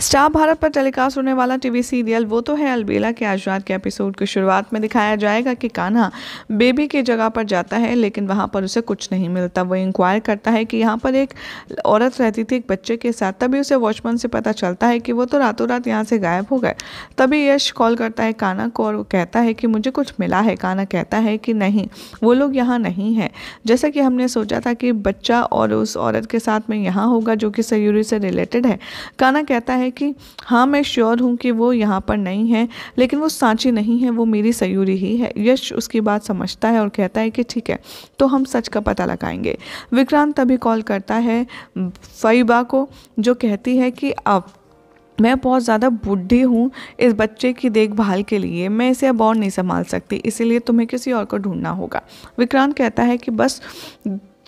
star Bharat पर telecast होने वाला टीवी सीरियल वो तो है अलबेला के आज रात के एपिसोड की शुरुआत में दिखाया जाएगा कि कान्हा बेबी की जगह पर जाता है लेकिन वहाँ पर उसे कुछ नहीं मिलता वो इंक्वायर करता है कि यहाँ पर एक औरत रहती थी एक बच्चे के साथ तभी उसे वॉचमैन से पता चलता है कि वो तो रातों रात यहाँ से गायब हो गए तभी यश कॉल करता है काना को और वो कहता है कि मुझे कुछ मिला है काना कहता है कि नहीं वो लोग यहाँ नहीं है जैसा कि हमने सोचा था कि बच्चा और उस औरत के साथ में यहाँ होगा जो कि सयूरी से रिलेटेड है काना कहता है है कि हाँ मैं श्योर हूँ कि वो यहाँ पर नहीं है लेकिन वो सांची नहीं है वो मेरी सयूरी ही है यश उसकी बात समझता है और कहता है कि ठीक है तो हम सच का पता लगाएंगे विक्रांत तभी कॉल करता है फईबा को जो कहती है कि अब मैं बहुत ज़्यादा बुढ़ी हूँ इस बच्चे की देखभाल के लिए मैं इसे अब और नहीं संभाल सकती इसीलिए तुम्हें किसी और को ढूंढना होगा विक्रांत कहता है कि बस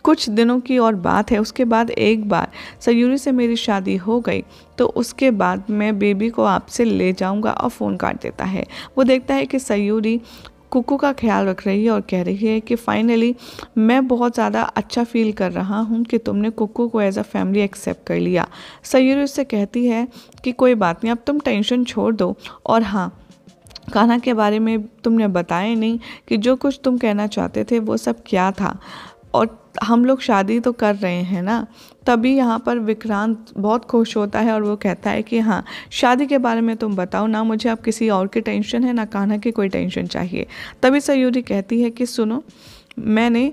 कुछ दिनों की और बात है उसके बाद एक बार सयूरी से मेरी शादी हो गई तो उसके बाद मैं बेबी को आपसे ले जाऊंगा और फ़ोन काट देता है वो देखता है कि सयूरी कुकू का ख्याल रख रही है और कह रही है कि फाइनली मैं बहुत ज़्यादा अच्छा फील कर रहा हूँ कि तुमने कुकू को एज अ फैमिली एक्सेप्ट कर लिया सयूरी उससे कहती है कि कोई बात नहीं अब तुम टेंशन छोड़ दो और हाँ कान्हा के बारे में तुमने बताया नहीं कि जो कुछ तुम कहना चाहते थे वो सब क्या था और हम लोग शादी तो कर रहे हैं ना तभी यहाँ पर विक्रांत बहुत खुश होता है और वो कहता है कि हाँ शादी के बारे में तुम बताओ ना मुझे अब किसी और की टेंशन है ना कान्हा की कोई टेंशन चाहिए तभी सयूरी कहती है कि सुनो मैंने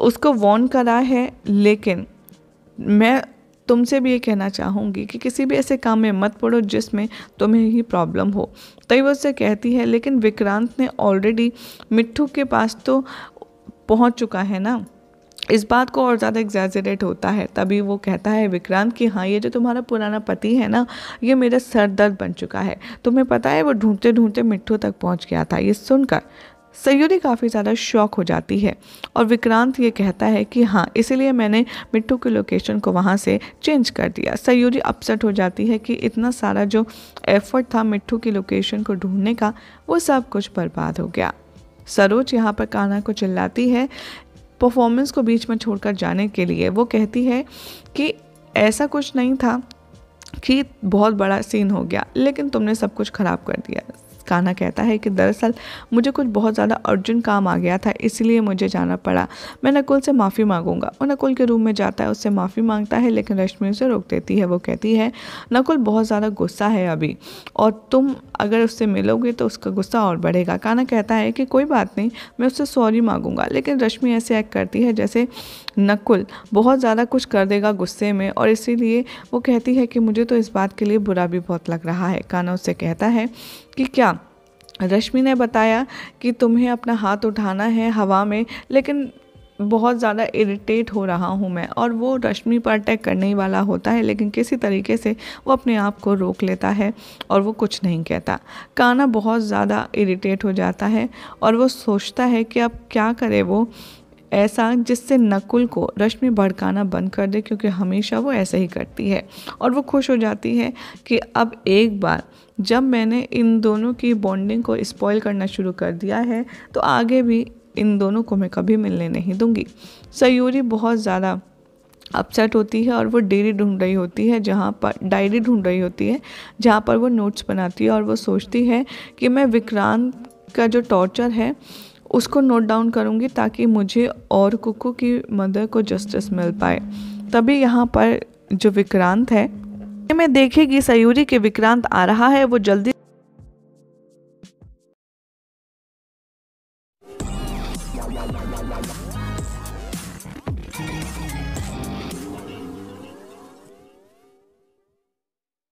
उसको वॉर्न करा है लेकिन मैं तुमसे भी ये कहना चाहूँगी कि किसी भी ऐसे काम में मत पड़ो जिसमें तुम्हें ही प्रॉब्लम हो तभी वो उससे कहती है लेकिन विक्रांत ने ऑलरेडी मिट्टू के पास तो पहुँच चुका है ना इस बात को और ज़्यादा एग्जैजरेट होता है तभी वो कहता है विक्रांत कि हाँ ये जो तुम्हारा पुराना पति है ना ये मेरा सर दर्द बन चुका है तुम्हें पता है वो ढूंढते ढूंढते मिट्टू तक पहुँच गया था ये सुनकर सयूरी काफ़ी ज़्यादा शौक हो जाती है और विक्रांत ये कहता है कि हाँ इसीलिए मैंने मिट्टू की लोकेशन को वहाँ से चेंज कर दिया सयूरी अपसेट हो जाती है कि इतना सारा जो एफर्ट था मिट्टू की लोकेशन को ढूंढने का वो सब कुछ बर्बाद हो गया सरोज यहाँ पर काना को चिल्लाती है परफॉर्मेंस को बीच में छोड़कर जाने के लिए वो कहती है कि ऐसा कुछ नहीं था कि बहुत बड़ा सीन हो गया लेकिन तुमने सब कुछ ख़राब कर दिया काना कहता है कि दरअसल मुझे कुछ बहुत ज़्यादा अर्जेंट काम आ गया था इसलिए मुझे जाना पड़ा मैं नकुल से माफ़ी मांगूंगा वो नकुल के रूम में जाता है उससे माफ़ी मांगता है लेकिन रश्मि उसे रोक देती है वो कहती है नकुल बहुत ज़्यादा गुस्सा है अभी और तुम अगर उससे मिलोगे तो उसका गुस्सा और बढ़ेगा काना कहता है कि कोई बात नहीं मैं उससे सॉरी मांगूंगा लेकिन रश्मि ऐसे एक्ट करती है जैसे नकुल बहुत ज़्यादा कुछ कर देगा गुस्से में और इसीलिए वो कहती है कि मुझे तो इस बात के लिए बुरा भी बहुत लग रहा है काना उससे कहता है कि क्या रश्मि ने बताया कि तुम्हें अपना हाथ उठाना है हवा में लेकिन बहुत ज़्यादा इरिटेट हो रहा हूँ मैं और वो रश्मि पर अटैक करने ही वाला होता है लेकिन किसी तरीके से वो अपने आप को रोक लेता है और वो कुछ नहीं कहता काना बहुत ज़्यादा इरिटेट हो जाता है और वो सोचता है कि अब क्या करे वो ऐसा जिससे नकुल को रश्मि भड़काना बंद कर दे क्योंकि हमेशा वो ऐसे ही करती है और वो खुश हो जाती है कि अब एक बार जब मैंने इन दोनों की बॉन्डिंग को स्पॉइल करना शुरू कर दिया है तो आगे भी इन दोनों को मैं कभी मिलने नहीं दूंगी सयूरी बहुत ज़्यादा अपसेट होती है और वो डेयरी ढूंढ रही होती है जहाँ पर डायरी ढूंढ रही होती है जहाँ पर वो नोट्स बनाती है और वो सोचती है कि मैं विक्रांत का जो टॉर्चर है उसको नोट डाउन करूँगी ताकि मुझे और कुकू की मदर को जस्टिस मिल पाए तभी यहाँ पर जो विक्रांत है मैं देखेगी सयूरी के विक्रांत आ रहा है वो जल्दी